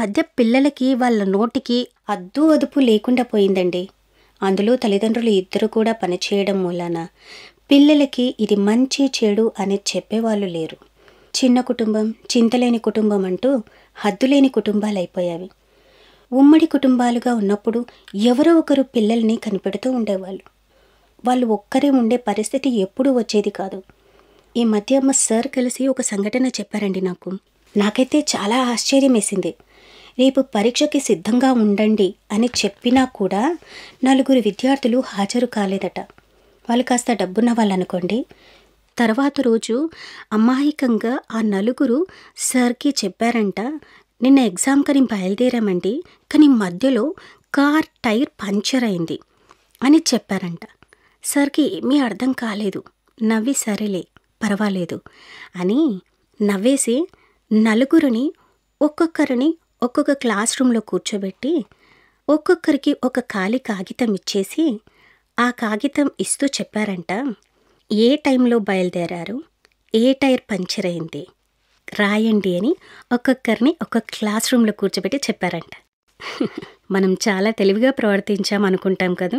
మధ్య పిల్లలకి వాళ్ళ నోటికి అద్దు అదుపు లేకుండా పోయిందండి అందులో తల్లిదండ్రులు ఇద్దరు కూడా పనిచేయడం మూలాన పిల్లలకి ఇది మంచి చెడు అని చెప్పేవాళ్ళు లేరు చిన్న కుటుంబం చింతలేని కుటుంబం అంటూ హద్దులేని కుటుంబాలు అయిపోయావి ఉమ్మడి కుటుంబాలుగా ఉన్నప్పుడు ఎవరో ఒకరు పిల్లల్ని కనిపెడుతూ ఉండేవాళ్ళు వాళ్ళు ఒక్కరే ఉండే పరిస్థితి ఎప్పుడూ వచ్చేది కాదు ఈ మధ్య మా సార్ కలిసి ఒక సంఘటన చెప్పారండి నాకు నాకైతే చాలా ఆశ్చర్యం వేసింది రేపు పరీక్షకి సిద్ధంగా ఉండండి అని చెప్పినా కూడా నలుగురు విద్యార్థులు హాజరు కాలేదట వాళ్ళు కాస్త డబ్బున్న వాళ్ళనుకోండి అనుకోండి తర్వాత రోజు అమాయకంగా ఆ నలుగురు సార్కి చెప్పారంట నిన్న ఎగ్జామ్ కని బయలుదేరామండి కానీ మధ్యలో కార్ టైర్ పంక్చర్ అయింది అని చెప్పారంట సార్కి ఏమీ అర్థం కాలేదు నవ్వి సరేలే పర్వాలేదు అని నవ్వేసి నలుగురిని ఒక్కొక్కరిని ఒక్కొక్క క్లాస్ రూమ్లో కూర్చోబెట్టి ఒక్కొక్కరికి ఒక ఖాళీ కాగితం ఇచ్చేసి ఆ కాగితం ఇస్తూ చెప్పారంట ఏ టైంలో బయలుదేరారు ఏ టైర్ పంచర్ అయింది రాయండి అని ఒక్కొక్కరిని ఒక్కొక్క క్లాస్ రూమ్లో కూర్చోబెట్టి చెప్పారంట మనం చాలా తెలివిగా ప్రవర్తించాం అనుకుంటాం కదా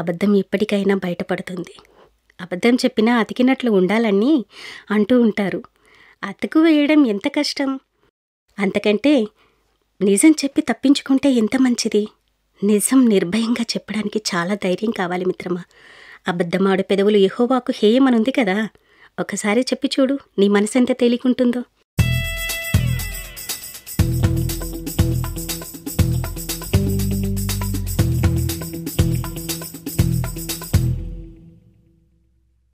అబద్ధం ఎప్పటికైనా బయటపడుతుంది అబద్ధం చెప్పినా అతికినట్లు ఉండాలని అంటూ ఉంటారు అతుకు వేయడం ఎంత కష్టం అంతకంటే నిజం చెప్పి తప్పించుకుంటే ఎంత మంచిది నిజం నిర్భయంగా చెప్పడానికి చాలా ధైర్యం కావాలి మిత్రమా అబద్ధమాడు పెదవులు ఎహోవాకు హేయమనుంది కదా ఒకసారి చెప్పి చూడు నీ మనసు ఎంత తేలికుంటుందో